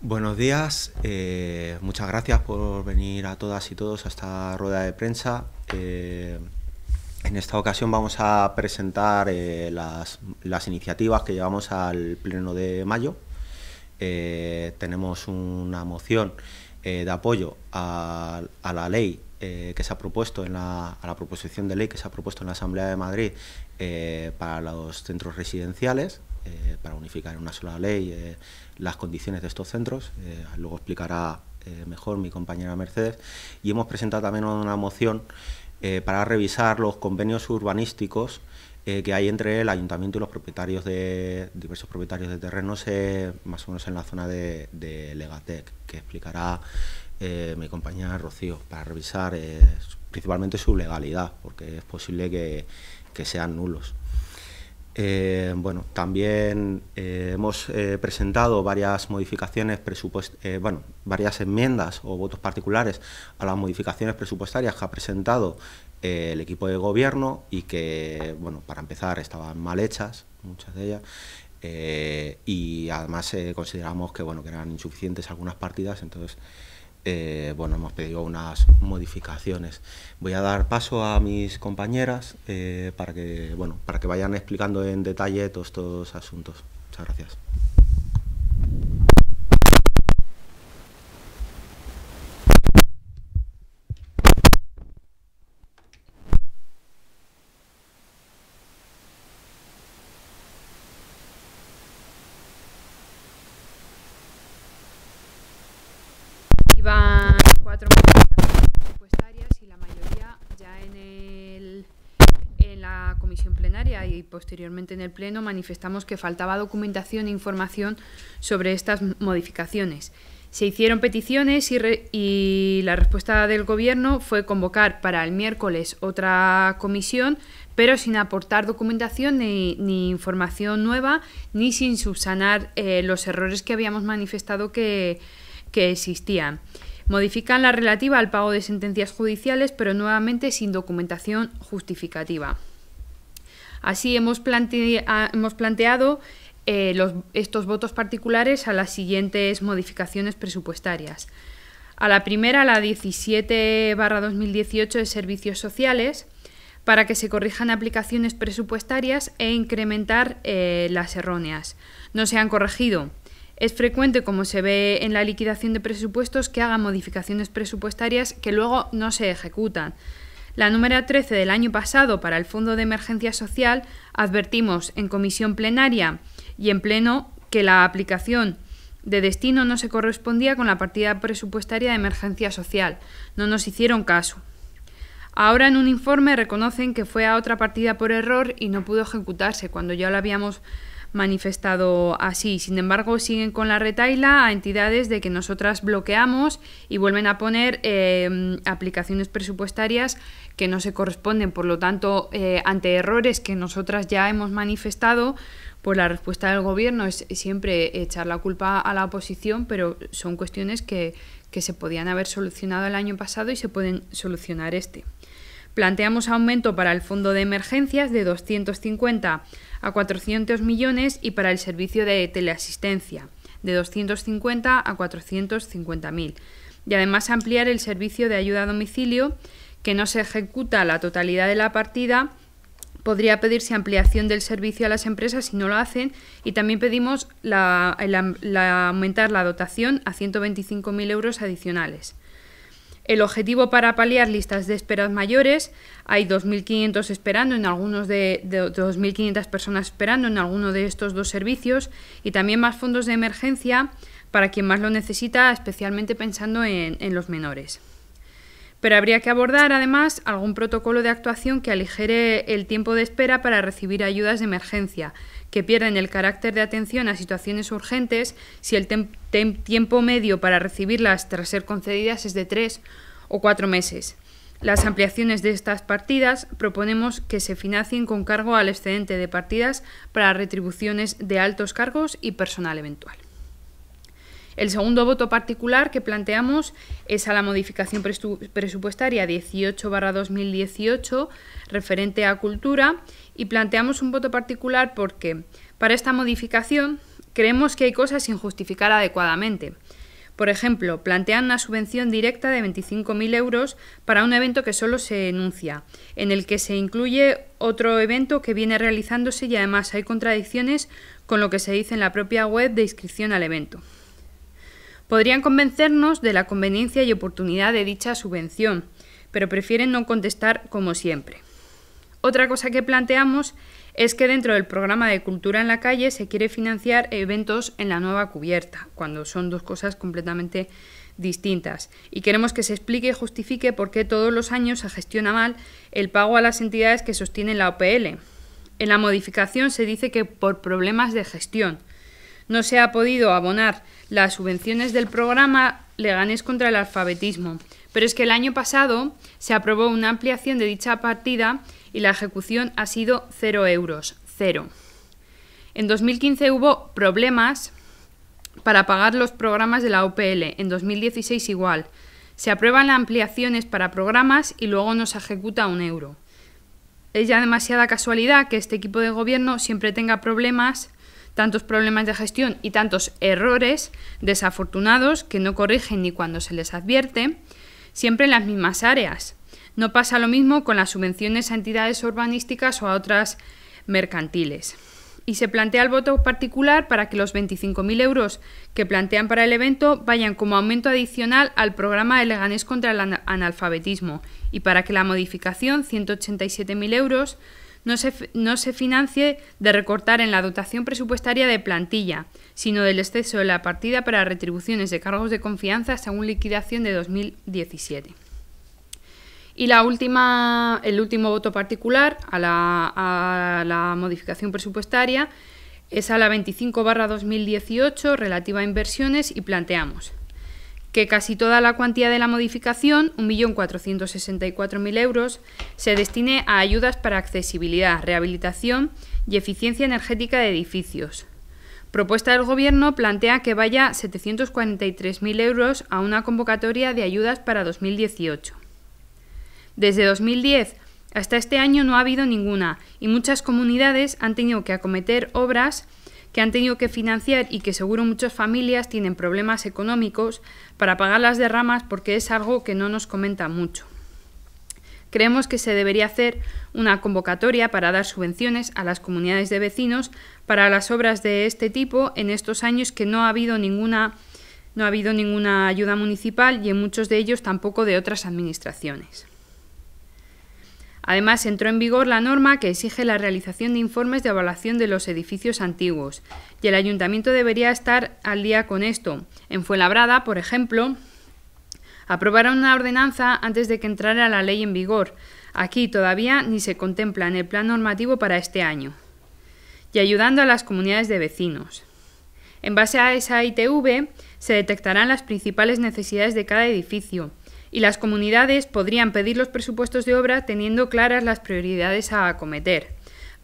Buenos días, eh, muchas gracias por venir a todas y todos a esta rueda de prensa. Eh, en esta ocasión vamos a presentar eh, las, iniciativas que llevamos al Pleno de mayo. tenemos una moción de apoyo a, la ley que se ha propuesto en a la proposición de ley que se ha propuesto en la Asamblea de Madrid para los centros residenciales eh, para unificar en una sola ley eh, las condiciones de estos centros. Eh, luego explicará mejor mi compañera Mercedes. Y hemos presentado también una moción para revisar los convenios urbanísticos que hay entre el ayuntamiento y los propietarios de diversos propietarios de terrenos, más o menos en la zona de, Legatec, que explicará mi compañera Rocío para revisar principalmente su legalidad, porque es posible que sean nulos. Eh, bueno, también eh, hemos eh, presentado varias modificaciones bueno, varias enmiendas o votos particulares a las modificaciones presupuestarias que ha presentado el equipo de gobierno y que, bueno, para empezar estaban mal hechas, muchas de ellas, y además consideramos que, bueno, que eran insuficientes algunas partidas, entonces eh, bueno, hemos pedido unas modificaciones. Voy a dar paso a mis compañeras eh, para, que, bueno, para que vayan explicando en detalle todos estos asuntos. Muchas gracias. posteriormente en el Pleno manifestamos que faltaba documentación e información sobre estas modificaciones. Se hicieron peticiones y, la respuesta del Gobierno fue convocar para el miércoles otra comisión, pero sin aportar documentación ni, información nueva, ni sin subsanar eh, los errores que habíamos manifestado que, que existían. Modifican la relativa al pago de sentencias judiciales, pero nuevamente sin documentación justificativa. Así hemos, ah, planteado eh, estos votos particulares a las siguientes modificaciones presupuestarias. A la primera, la 17 2018 de Servicios Sociales, para que se corrijan aplicaciones presupuestarias e incrementar eh, las erróneas. No se han corregido. Es frecuente, como se ve en la liquidación de presupuestos, que hagan modificaciones presupuestarias que luego no se ejecutan. La número 13 del año pasado para el Fondo de Emergencia Social advertimos en comisión plenaria y en pleno que la aplicación de destino no se correspondía con la partida presupuestaria de emergencia social. No nos hicieron caso. Ahora en un informe reconocen que fue a otra partida por error y no pudo ejecutarse cuando ya lo habíamos manifestado así. Sin embargo, siguen con la retaila a entidades de que nosotras bloqueamos y vuelven a poner eh, aplicaciones presupuestarias que no se corresponden. Por lo tanto, eh, ante errores que nosotras ya hemos manifestado, pues la respuesta del gobierno es siempre echar la culpa a la oposición, pero son cuestiones que, se podían haber solucionado el año pasado y se pueden solucionar este. Planteamos aumento para el fondo de emergencias de 250 a 400 millones y para el servicio de teleasistencia de 250 a 450.000. Y además ampliar el servicio de ayuda a domicilio que no se ejecuta la totalidad de la partida, podría pedirse ampliación del servicio a las empresas si no lo hacen y también pedimos aumentar la dotación a 125.000 euros adicionales. El objetivo para paliar listas de esperas mayores, hay 2.500 esperando, en algunos de, 2.500 personas esperando en alguno de estos dos servicios y también más fondos de emergencia para quien más lo necesita, especialmente pensando en los menores. Pero habría que abordar además algún protocolo de actuación que aligere el tiempo de espera para recibir ayudas de emergencia, que pierden el carácter de atención a situaciones urgentes si el tiempo medio para recibirlas tras ser concedidas es de tres o cuatro meses. Las ampliaciones de estas partidas proponemos que se financien con cargo al excedente de partidas para retribuciones de altos cargos y personal eventual. El segundo voto particular que planteamos es a la modificación presupuestaria 18-2018 referente a cultura y planteamos un voto particular porque para esta modificación creemos que hay cosas sin justificar adecuadamente. Por ejemplo, plantean una subvención directa de 25.000 euros para un evento que solo se enuncia, en el que se incluye otro evento que viene realizándose y además hay contradicciones con lo que se dice en la propia web de inscripción al evento. Podrían convencernos de la conveniencia y oportunidad de dicha subvención, pero prefieren no contestar como siempre. Otra cosa que planteamos es que dentro del programa de cultura en la calle se quiere financiar eventos en la nueva cubierta, cuando son dos cosas completamente distintas. Y queremos que se explique y justifique por qué todos los años se gestiona mal el pago a las entidades que sostienen la OPL. En la modificación se dice que por problemas de gestión no se ha podido abonar las subvenciones del programa Leganés contra el alfabetismo. Pero es que el año pasado se aprobó una ampliación de dicha partida y la ejecución ha sido cero euros, cero. En 2015 hubo problemas para pagar los programas de la OPL, en 2016 igual. Se aprueban ampliaciones para programas y luego no se ejecuta un euro. Es ya demasiada casualidad que este equipo de gobierno siempre tenga problemas tantos problemas de gestión y tantos errores desafortunados que no corrigen ni cuando se les advierte, siempre en las mismas áreas. No pasa lo mismo con las subvenciones a entidades urbanísticas o a otras mercantiles. Y se plantea el voto particular para que los 25.000 euros que plantean para el evento vayan como aumento adicional al programa de Leganés contra el analfabetismo y para que la modificación, 187.000 euros, no se, financie de recortar en la dotación presupuestaria de plantilla, sino del exceso de la partida para retribuciones de cargos de confianza según liquidación de 2017. Y la última, el último voto particular a la, a la modificación presupuestaria es a la 25 2018 relativa a inversiones y planteamos que casi toda la cuantía de la modificación, 1.464.000 euros, se destine a ayudas para accesibilidad, rehabilitación y eficiencia energética de edificios. Propuesta del Gobierno plantea que vaya 743.000 euros a una convocatoria de ayudas para 2018. Desde 2010 hasta este año no ha habido ninguna y muchas comunidades han tenido que acometer obras que han tenido que financiar y que seguro muchas familias tienen problemas económicos para pagar las derramas porque es algo que no nos comenta mucho. Creemos que se debería hacer una convocatoria para dar subvenciones a las comunidades de vecinos para las obras de este tipo en estos años que no ha habido ninguna, no ha habido ninguna ayuda municipal y en muchos de ellos tampoco de otras administraciones. Además, entró en vigor la norma que exige la realización de informes de evaluación de los edificios antiguos, y el ayuntamiento debería estar al día con esto. En Fuenlabrada, por ejemplo, aprobaron una ordenanza antes de que entrara la ley en vigor. Aquí todavía ni se contempla en el plan normativo para este año. Y ayudando a las comunidades de vecinos. En base a esa ITV se detectarán las principales necesidades de cada edificio, y las comunidades podrían pedir los presupuestos de obra teniendo claras las prioridades a acometer.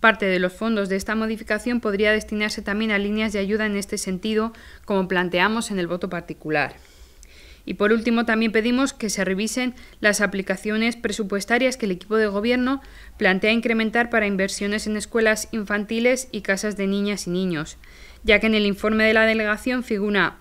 Parte de los fondos de esta modificación podría destinarse también a líneas de ayuda en este sentido, como planteamos en el voto particular. Y por último, también pedimos que se revisen las aplicaciones presupuestarias que el equipo de gobierno plantea incrementar para inversiones en escuelas infantiles y casas de niñas y niños ya que en el informe de la delegación figura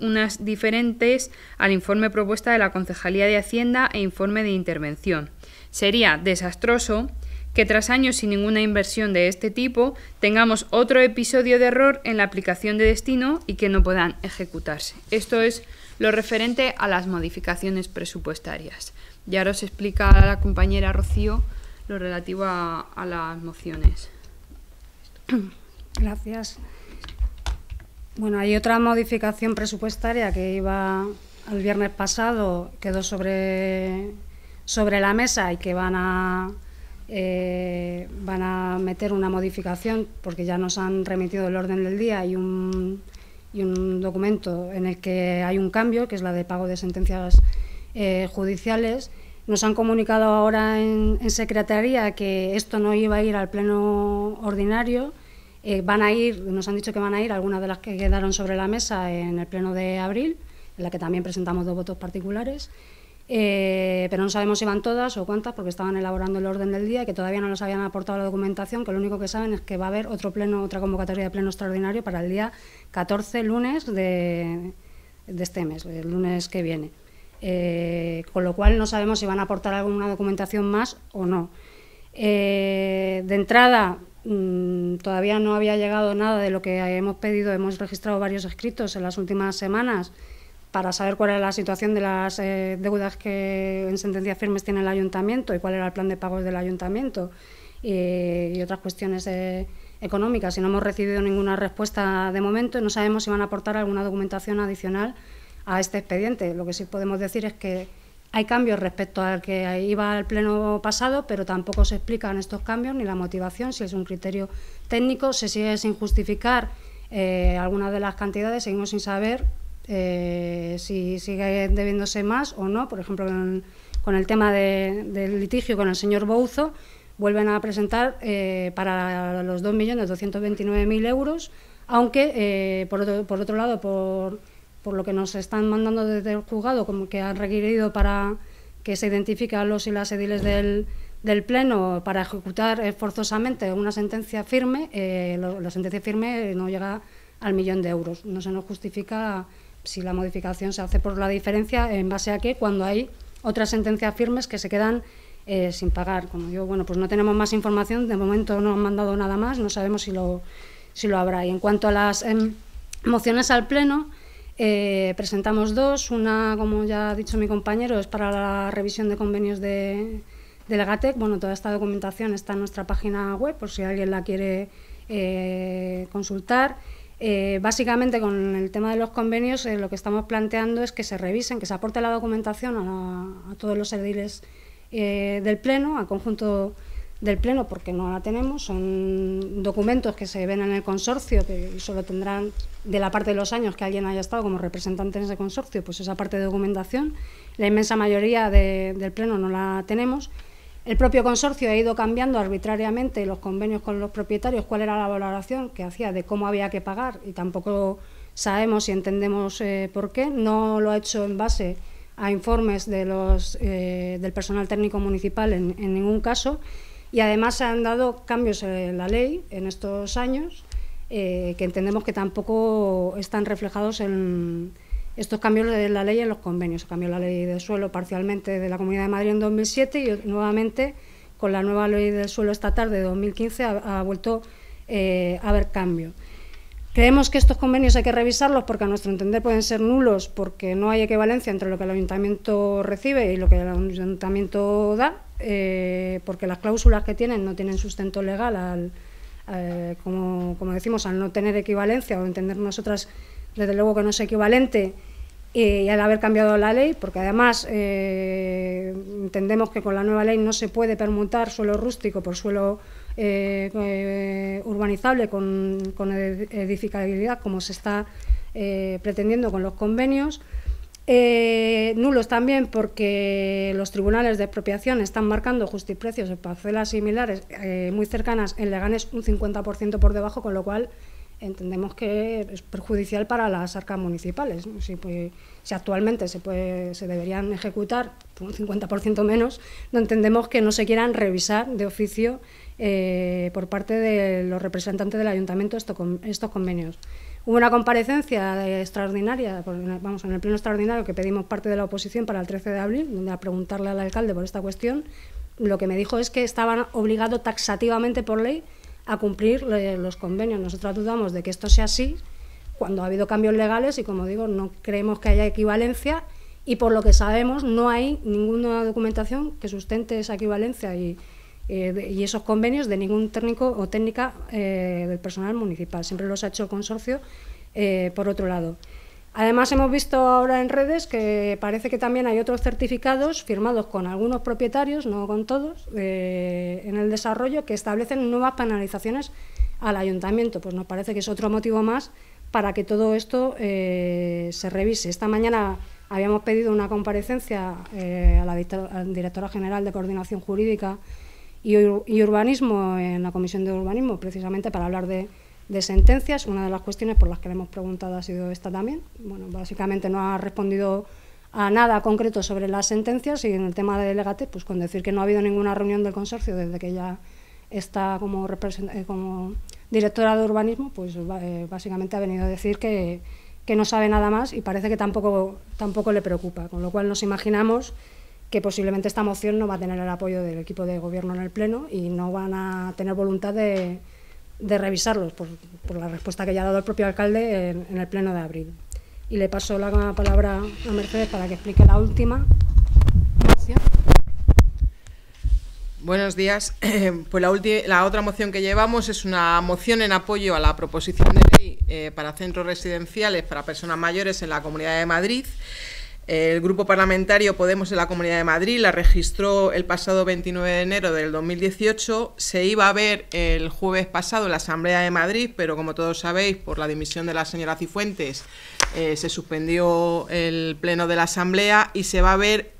unas diferentes al informe propuesta de la Concejalía de Hacienda e informe de intervención. Sería desastroso que tras años sin ninguna inversión de este tipo tengamos otro episodio de error en la aplicación de destino y que no puedan ejecutarse. Esto es lo referente a las modificaciones presupuestarias. Y ahora os explica la compañera Rocío lo relativo a, a las mociones. Gracias. Bueno, hay otra modificación presupuestaria que iba el viernes pasado, quedó sobre, la mesa y que van a, eh, van a meter una modificación porque ya nos han remitido el orden del día y un, y un documento en el que hay un cambio, que es la de pago de sentencias eh, judiciales. Nos han comunicado ahora en, en secretaría que esto no iba a ir al pleno ordinario eh, van a ir, nos han dicho que van a ir algunas de las que quedaron sobre la mesa en el pleno de abril, en la que también presentamos dos votos particulares, eh, pero no sabemos si van todas o cuántas porque estaban elaborando el orden del día y que todavía no nos habían aportado la documentación, que lo único que saben es que va a haber otro pleno, otra convocatoria de pleno extraordinario para el día 14, lunes de, este mes, el lunes que viene. Eh, con lo cual no sabemos si van a aportar alguna documentación más o no. de entrada, Mm, todavía no había llegado nada de lo que hemos pedido. Hemos registrado varios escritos en las últimas semanas para saber cuál era la situación de las eh, deudas que en sentencias firmes tiene el ayuntamiento y cuál era el plan de pagos del ayuntamiento eh, y, otras cuestiones eh, económicas. Y no hemos recibido ninguna respuesta de momento y no sabemos si van a aportar alguna documentación adicional a este expediente. Lo que sí podemos decir es que hay cambios respecto al que iba al pleno pasado, pero tampoco se explican estos cambios ni la motivación, si es un criterio técnico, se sigue sin justificar eh, algunas de las cantidades, seguimos sin saber eh, si sigue debiéndose más o no. Por ejemplo, con, el tema del litigio con el señor Bouzo, vuelven a presentar eh, para los 2.229.000 euros, aunque, por por otro lado, por por lo que nos están mandando desde el juzgado, como que han requerido para que se identifiquen los y las ediles del, del Pleno para ejecutar forzosamente una sentencia firme, eh, la sentencia firme no llega al millón de euros. No se nos justifica si la modificación se hace por la diferencia en base a que cuando hay otras sentencias firmes que se quedan eh, sin pagar. Como digo, bueno, pues no tenemos más información, de momento no han mandado nada más, no sabemos si lo, si lo habrá. Y en cuanto a las em, mociones al Pleno, eh, presentamos dos, una, como ya ha dicho mi compañero, es para la revisión de convenios de, la GATEC. Bueno, toda esta documentación está en nuestra página web, por si alguien la quiere eh, consultar. Eh, básicamente, con el tema de los convenios, lo que estamos planteando es que se revisen, que se aporte la documentación a, a todos los ediles del Pleno, al conjunto del Pleno, porque no la tenemos, son documentos que se ven en el consorcio, que solo tendrán de la parte de los años que alguien haya estado como representante en ese consorcio, pues esa parte de documentación, la inmensa mayoría del Pleno no la tenemos. El propio consorcio ha ido cambiando arbitrariamente los convenios con los propietarios, cuál era la valoración que hacía de cómo había que pagar y tampoco sabemos y entendemos eh, por qué. No lo ha hecho en base a informes de los, eh, del personal técnico municipal en ningún caso y además se han dado cambios en la ley en estos años eh, que entendemos que tampoco están reflejados en estos cambios de la ley en los convenios. Se cambió la ley de suelo parcialmente de la Comunidad de Madrid en 2007 y nuevamente con la nueva ley del suelo estatal de 2015 ha, ha vuelto eh, a haber cambio. Creemos que estos convenios hay que revisarlos porque a nuestro entender pueden ser nulos porque no hay equivalencia entre lo que el ayuntamiento recibe y lo que el ayuntamiento da eh, porque las cláusulas que tienen no tienen sustento legal, al, eh, como, decimos, al no tener equivalencia o entender nosotras, desde luego que no es equivalente, eh, y al haber cambiado la ley, porque además entendemos que con la nueva ley no se puede permutar suelo rústico por suelo urbanizable con edificabilidad, como se está pretendiendo con los convenios. Eh, nulos también porque los tribunales de expropiación están marcando justiprecios en parcelas similares eh, muy cercanas en Leganes un 50% por debajo, con lo cual entendemos que es perjudicial para las arcas municipales. Si, actualmente se, se deberían ejecutar un 50% menos, no entendemos que no se quieran revisar de oficio eh, por parte de los representantes del ayuntamiento estos, estos convenios. Hubo una comparecencia extraordinaria, vamos, en el pleno extraordinario que pedimos parte de la oposición para el 13 de abril, donde a preguntarle al alcalde por esta cuestión, lo que me dijo es que estaban obligados taxativamente por ley a cumplir eh, los convenios. Nosotros dudamos de que esto sea así cuando ha habido cambios legales y, como digo, no creemos que haya equivalencia y, por lo que sabemos, no hay ninguna documentación que sustente esa equivalencia y, eh, y esos convenios de ningún técnico o técnica eh, del personal municipal. Siempre los ha hecho consorcio, eh, por otro lado. Además, hemos visto ahora en redes que parece que también hay otros certificados firmados con algunos propietarios, no con todos, en el desarrollo que establecen nuevas penalizaciones al ayuntamiento. Pues nos parece que es otro motivo más para que todo esto se revise. Esta mañana habíamos pedido una comparecencia a la directora general de coordinación jurídica y, urbanismo en la Comisión de Urbanismo, precisamente para hablar de, sentencias. Una de las cuestiones por las que le hemos preguntado ha sido esta también. Bueno, básicamente no ha respondido a nada concreto sobre las sentencias y en el tema de Legate, pues con decir que no ha habido ninguna reunión del consorcio desde que ya está como, eh, como directora de urbanismo, pues eh, básicamente ha venido a decir que, no sabe nada más y parece que tampoco, tampoco le preocupa, con lo cual nos imaginamos que posiblemente esta moción no va a tener el apoyo del equipo de gobierno en el Pleno y no van a tener voluntad de, revisarlos, por, la respuesta que ya ha dado el propio alcalde en, el Pleno de abril. Y le paso la palabra a Mercedes para que explique la última Buenos días. Pues la, la otra moción que llevamos es una moción en apoyo a la proposición de ley eh, para centros residenciales para personas mayores en la Comunidad de Madrid. El Grupo Parlamentario Podemos en la Comunidad de Madrid la registró el pasado 29 de enero del 2018. Se iba a ver el jueves pasado en la Asamblea de Madrid, pero como todos sabéis, por la dimisión de la señora Cifuentes, eh, se suspendió el pleno de la Asamblea y se va a ver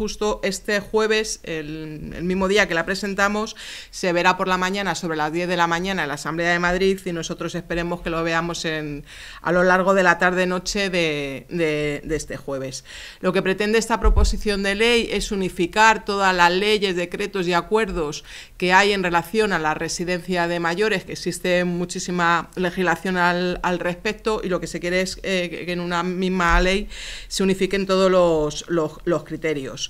justo este jueves, el, mismo día que la presentamos, se verá por la mañana, sobre las 10 de la mañana, en la Asamblea de Madrid y nosotros esperemos que lo veamos a lo largo de la tarde-noche de, este jueves. Lo que pretende esta proposición de ley es unificar todas las leyes, decretos y acuerdos que hay en relación a la residencia de mayores, que existe muchísima legislación al, respecto y lo que se quiere es eh, que en una misma ley se unifiquen todos los criterios.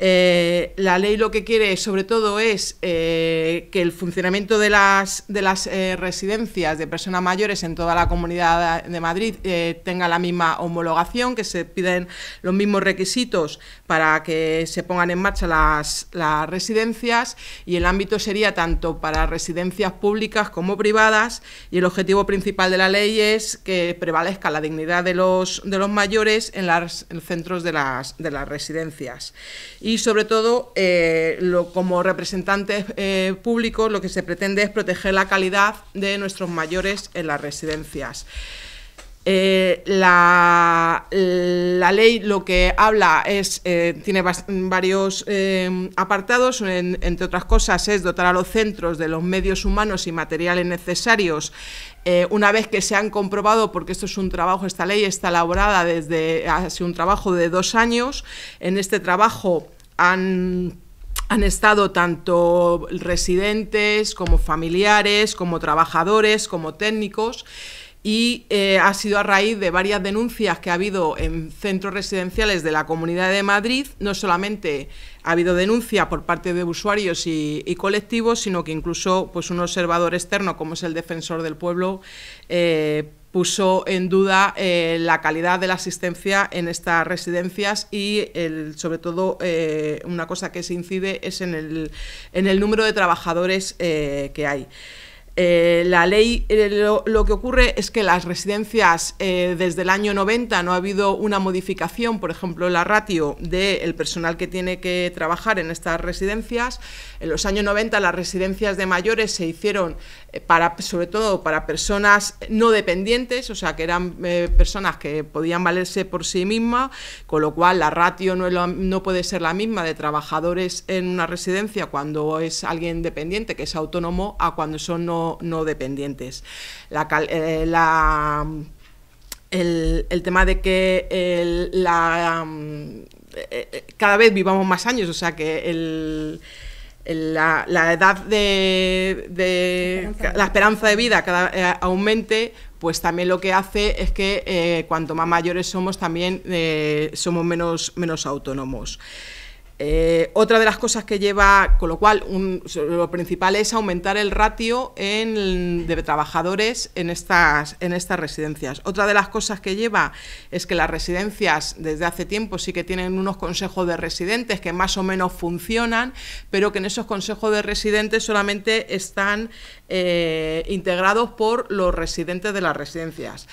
Eh, la ley lo que quiere sobre todo es eh, que el funcionamiento de las, eh, residencias de personas mayores en toda la comunidad de Madrid tenga la misma homologación, que se piden los mismos requisitos para que se pongan en marcha las, residencias y el ámbito sería tanto para residencias públicas como privadas y el objetivo principal de la ley es que prevalezca la dignidad de los, mayores en, los centros de las, residencias y sobre todo eh, como representantes eh, públicos lo que se pretende es proteger la calidad de nuestros mayores en las residencias. Eh, la, ley lo que habla es, tiene varios apartados, entre otras cosas es dotar a los centros de los medios humanos y materiales necesarios una vez que se han comprobado, porque esto es un trabajo, esta ley está elaborada desde hace un trabajo de dos años, en este trabajo han, han estado tanto residentes como familiares, como trabajadores, como técnicos y eh, ha sido a raíz de varias denuncias que ha habido en centros residenciales de la Comunidad de Madrid, no solamente ha habido denuncia por parte de usuarios y, colectivos, sino que incluso pues, un observador externo, como es el defensor del pueblo, eh, puso en duda eh, la calidad de la asistencia en estas residencias y sobre todo eh, una cosa que se incide es en el, número de trabajadores que hay. Eh, la ley, eh, lo, que ocurre es que las residencias eh, desde el año 90 no ha habido una modificación, por ejemplo, la ratio del personal que tiene que trabajar en estas residencias. En los años 90 las residencias de mayores se hicieron eh, sobre todo para personas no dependientes, o sea, que eran eh, personas que podían valerse por sí mismas, con lo cual la ratio no, puede ser la misma de trabajadores en una residencia cuando es alguien dependiente, que es autónomo, a cuando son no, dependientes. Eh, el, tema de que cada vez vivamos más años, o sea, que el la, edad de, esperanza. la esperanza de vida cada, eh, aumente, pues también lo que hace es que eh, cuanto más mayores somos, también eh, somos menos, menos autónomos. Eh, otra de las cosas que lleva, con lo cual lo principal es aumentar el ratio de trabajadores en estas, residencias. Otra de las cosas que lleva es que las residencias desde hace tiempo sí que tienen unos consejos de residentes que más o menos funcionan, pero que en esos consejos de residentes solamente están eh, integrados por los residentes de las residencias.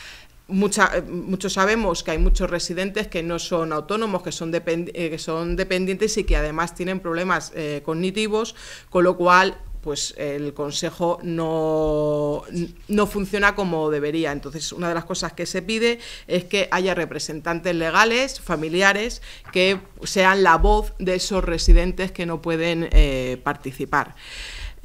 Eh, muchos sabemos que hay muchos residentes que no son autónomos, que son, eh, que son dependientes y que además tienen problemas eh, cognitivos, con lo cual pues el consejo no, no, funciona como debería. Entonces, una de las cosas que se pide es que haya representantes legales, familiares, que sean la voz de esos residentes que no pueden participar.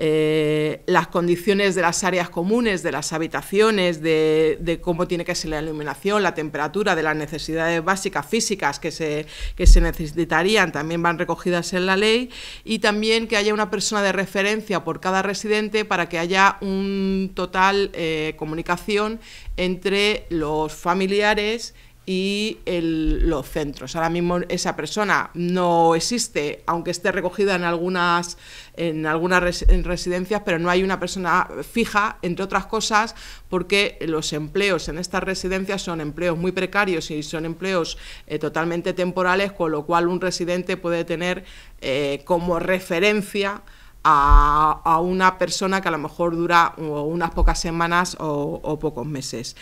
Eh, las condiciones de las áreas comunes, de las habitaciones, de, cómo tiene que ser la iluminación, la temperatura, de las necesidades básicas físicas que se, que se necesitarían, también van recogidas en la ley, y también que haya una persona de referencia por cada residente para que haya un total eh, comunicación entre los familiares, y los centros. Ahora mismo esa persona no existe, aunque esté recogida en algunas, en algunas residencias, pero no hay una persona fija, entre otras cosas, porque los empleos en estas residencias son empleos muy precarios y son empleos eh, totalmente temporales, con lo cual un residente puede tener eh, como referencia a, una persona que a lo mejor dura unas pocas semanas o pocos meses.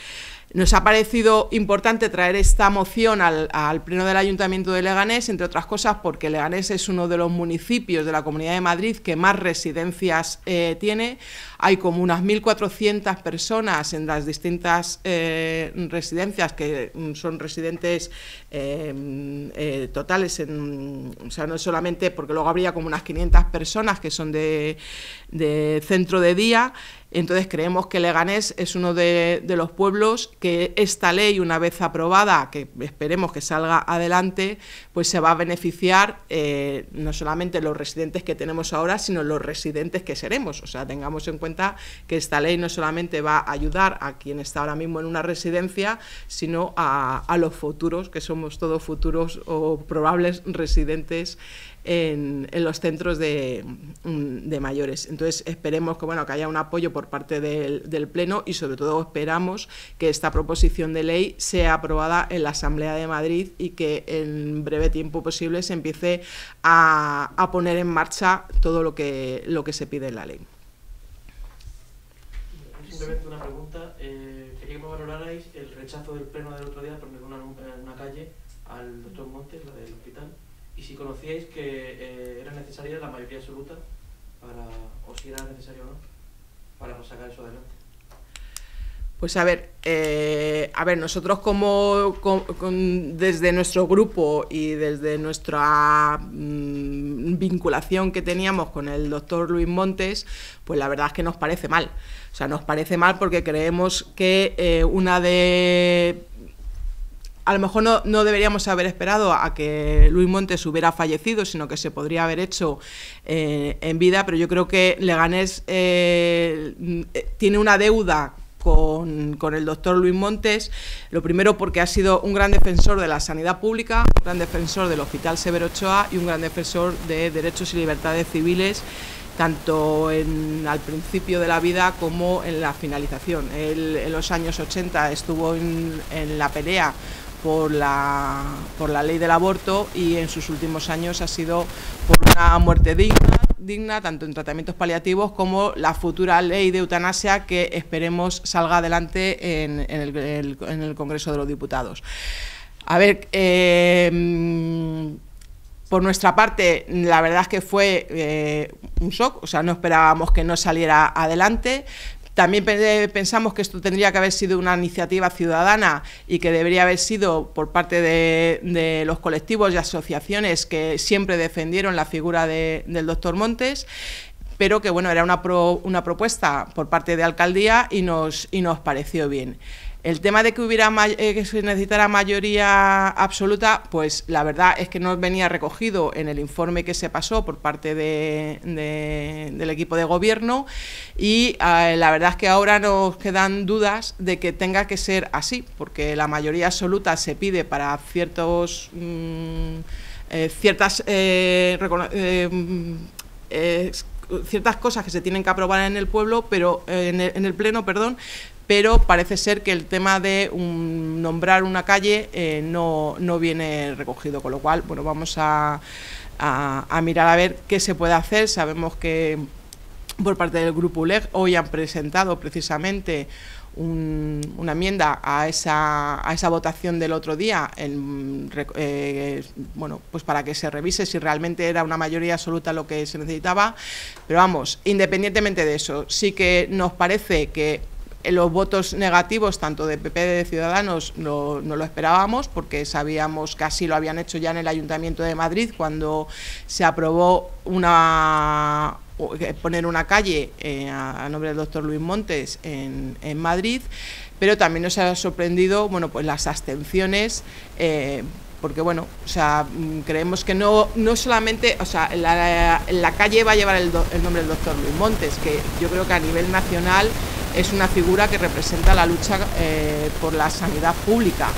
Nos ha parecido importante traer esta moción al, Pleno del Ayuntamiento de Leganés, entre otras cosas porque Leganés es uno de los municipios de la Comunidad de Madrid que más residencias eh, tiene. Hay como unas 1.400 personas en las distintas eh, residencias que mm, son residentes eh, mm, totales, o sea, no solamente porque luego habría como unas 500 personas que son de centro de día. Entonces creemos que Leganés es uno de, los pueblos que esta ley, una vez aprobada, que esperemos que salga adelante, pues se va a beneficiar eh, no solamente los residentes que tenemos ahora, sino los residentes que seremos. O sea, tengamos en cuenta que esta ley no solamente va a ayudar a quien está ahora mismo en una residencia, sino a los futuros, que somos todos futuros o probables residentes en, los centros de, mm, de, mayores. Entonces esperemos que, bueno, que haya un apoyo por parte del, Pleno y sobre todo esperamos que esta proposición de ley sea aprobada en la Asamblea de Madrid y que en breve tiempo posible se empiece a, a poner en marcha todo lo que, lo que se pide en la ley. Simplemente una pregunta. Eh, quería que el rechazo del Pleno del otro día por una, una calle al doctor Montes, la si conocíais que eh, era necesaria la mayoría absoluta para, o si era necesario o no, para sacar eso adelante. Pues a ver, eh, a ver, nosotros como, desde nuestro grupo y desde nuestra mm, vinculación que teníamos con el doctor Luis Montes, pues la verdad es que nos parece mal. O sea, nos parece mal porque creemos que eh, una de a lo mejor no, no, deberíamos haber esperado a que Luis Montes hubiera fallecido, sino que se podría haber hecho eh, en vida, pero yo creo que Leganés eh, tiene una deuda con, el doctor Luis Montes. Lo primero porque ha sido un gran defensor de la sanidad pública, un gran defensor del Hospital Severo Ochoa y un gran defensor de derechos y libertades civiles tanto en, al principio de la vida como en la finalización. Él en los años 80 estuvo en la pelea por la, por la ley del aborto y en sus últimos años ha sido por una muerte digna, digna, tanto en tratamientos paliativos como la futura ley de eutanasia que esperemos salga adelante en, el, Congreso de los Diputados. A ver, em, por nuestra parte, la verdad es que fue eh, un shock, o sea, no esperábamos que no saliera adelante, también eh, pensamos que esto tendría que haber sido una iniciativa ciudadana y que debería haber sido por parte de, los colectivos y asociaciones que siempre defendieron la figura del doctor Montes pero que bueno, era una, propuesta por parte de alcaldía y y nos pareció bien. El tema de que hubiera eh, que se necesitara mayoría absoluta, pues la verdad es que no venía recogido en el informe que se pasó por parte del equipo de gobierno y ah, la verdad es que ahora nos quedan dudas de que tenga que ser así, porque la mayoría absoluta se pide para ciertos mm, eh, ciertas eh, mm, ciertas cosas que se tienen que aprobar en el pueblo, pero en el pleno, perdón, pero parece ser que el tema de mm, nombrar una calle eh, no, viene recogido, con lo cual, bueno, vamos a, mirar a ver qué se puede hacer. Sabemos que por parte del Grupo ULEG hoy han presentado precisamente una enmienda a esa, a esa votación del otro día, eh, bueno, pues para que se revise si realmente era una mayoría absoluta lo que se necesitaba. Pero vamos, independientemente de eso, sí que nos parece que eh, los votos negativos, tanto de PP de Ciudadanos, no, lo esperábamos porque sabíamos que así lo habían hecho ya en el Ayuntamiento de Madrid cuando se aprobó una eh, poner una calle eh, a nombre del doctor Luis Montes en, Madrid, pero también nos ha sorprendido bueno, pues las abstenciones porque bueno, o sea, mm, creemos que no, no solamente, o sea, la, la calle va a llevar el, nombre del doctor Luis Montes, que yo creo que a nivel nacional es una figura que representa la lucha eh, por la sanidad pública,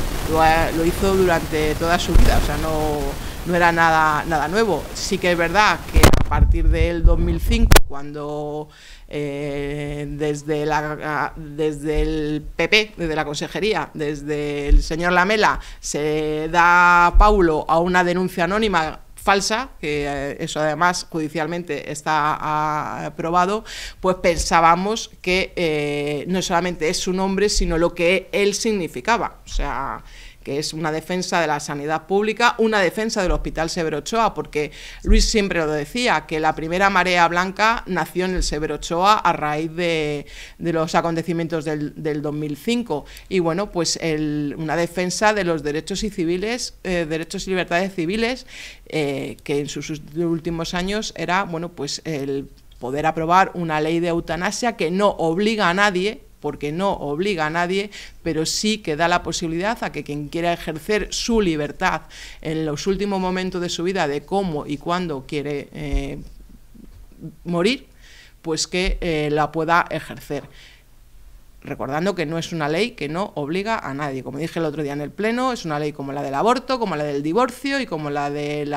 lo, hizo durante toda su vida, o sea, no, no era nada, nada nuevo. Sí que es verdad que a partir del 2005 cuando eh, desde, la, desde el PP, desde la Consejería, desde el señor Lamela, se da Paulo a una denuncia anónima falsa, que eh, eso además judicialmente está aprobado, pues pensábamos que eh, no solamente es su nombre, sino lo que él significaba. O sea, que es una defensa de la sanidad pública, una defensa del Hospital Severo Ochoa, porque Luis siempre lo decía, que la primera marea blanca nació en el Severo Ochoa a raíz de, los acontecimientos del, 2005. Y bueno, pues una defensa de los derechos y civiles, eh, derechos y libertades civiles, eh, que en sus últimos años era, bueno, pues el poder aprobar una ley de eutanasia que no obliga a nadie porque no obliga a nadie, pero sí que da la posibilidad a que quien quiera ejercer su libertad en los últimos momentos de su vida, de cómo y cuándo quiere eh, morir, pues que eh, la pueda ejercer recordando que no es una ley que no obliga a nadie. Como dije el otro día en el Pleno, es una ley como la del aborto, como la del divorcio y como la del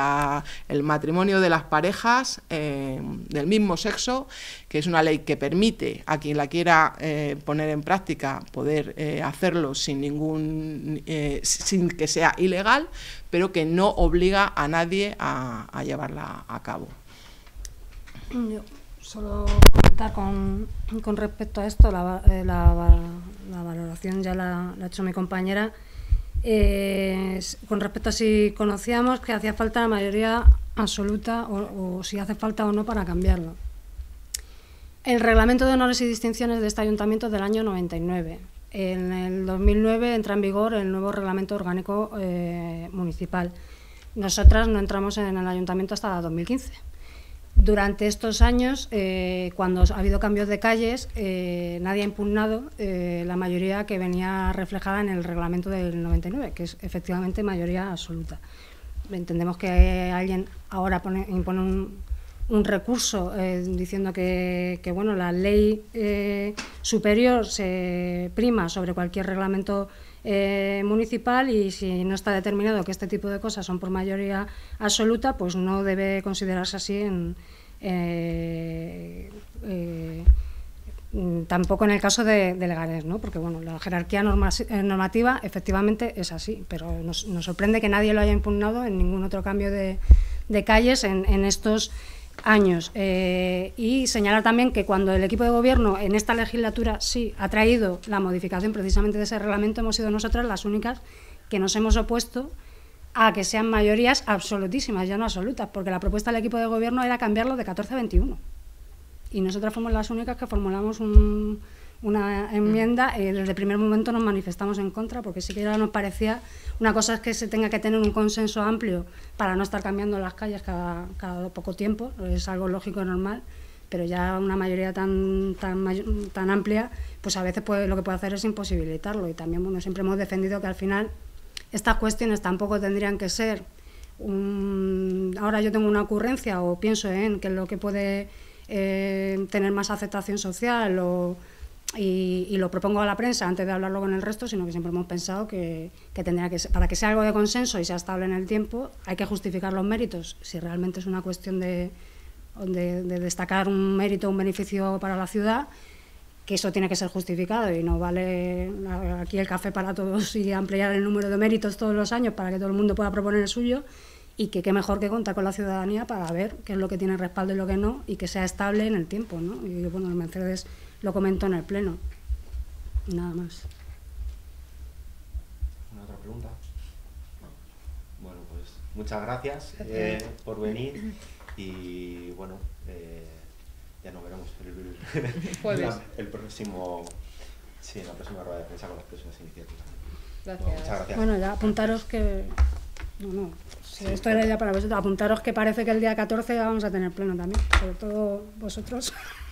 el matrimonio de las parejas eh, del mismo sexo, que es una ley que permite a quien la quiera eh, poner en práctica poder eh, hacerlo sin, ningún, sin que sea ilegal, pero que no obliga a nadie a, a llevarla a cabo. Solo comentar con, respecto a esto, la, eh, la, valoración ya la, ha hecho mi compañera. Eh, con respecto a si conocíamos que hacía falta la mayoría absoluta o, si hace falta o no para cambiarlo. El reglamento de honores y distinciones de este ayuntamiento del año 99. En el 2009 entra en vigor el nuevo reglamento orgánico eh, municipal. Nosotras no entramos en el ayuntamiento hasta 2015. Durante estos años, eh, cuando ha habido cambios de calles, eh, nadie ha impugnado eh, la mayoría que venía reflejada en el reglamento del 99, que es efectivamente mayoría absoluta. Entendemos que alguien ahora pone, impone un, recurso diciendo que, que, bueno, la ley superior se prima sobre cualquier reglamento eh, municipal y si no está determinado que este tipo de cosas son por mayoría absoluta, pues no debe considerarse así en, eh, eh, tampoco en el caso de, legales ¿no? porque bueno, la jerarquía normativa efectivamente es así, pero nos, sorprende que nadie lo haya impugnado en ningún otro cambio de, calles en, en estos años. Eh, y señalar también que cuando el equipo de gobierno en esta legislatura sí ha traído la modificación precisamente de ese reglamento, hemos sido nosotras las únicas que nos hemos opuesto a que sean mayorías absolutísimas, ya no absolutas, porque la propuesta del equipo de gobierno era cambiarlo de 14 a 21. Y nosotras fuimos las únicas que formulamos un, una mm. enmienda, eh, desde el primer momento nos manifestamos en contra, porque sí que nos parecía, una cosa es que se tenga que tener un consenso amplio para no estar cambiando las calles cada, poco tiempo, es algo lógico y normal, pero ya una mayoría tan, tan, tan amplia, pues a veces lo que puede hacer es imposibilitarlo. Y también, bueno, siempre hemos defendido que al final estas cuestiones tampoco tendrían que ser un, ahora yo tengo una ocurrencia o pienso en que lo que puede eh, tener más aceptación social o y, lo propongo a la prensa antes de hablarlo con el resto, sino que siempre hemos pensado que, tendría que para que sea algo de consenso y sea estable en el tiempo, hay que justificar los méritos. Si realmente es una cuestión de, destacar un mérito, o un beneficio para la ciudad, que eso tiene que ser justificado y no vale aquí el café para todos y ampliar el número de méritos todos los años para que todo el mundo pueda proponer el suyo y que qué mejor que contar con la ciudadanía para ver qué es lo que tiene respaldo y lo que no y que sea estable en el tiempo. ¿no? Y bueno, el lo comentó en el Pleno. Nada más. ¿Una otra pregunta? Bueno, pues muchas eh, gracias, por venir y bueno, eh, ya nos veremos el, el, el, próximo, sí, la próxima rueda de prensa con las próximas iniciativas. Gracias. Bueno, muchas gracias. Bueno, ya apuntaros que... No, no. esto era ya para vosotros. Apuntaros que parece que el día 14 vamos a tener pleno también, sobre todo vosotros.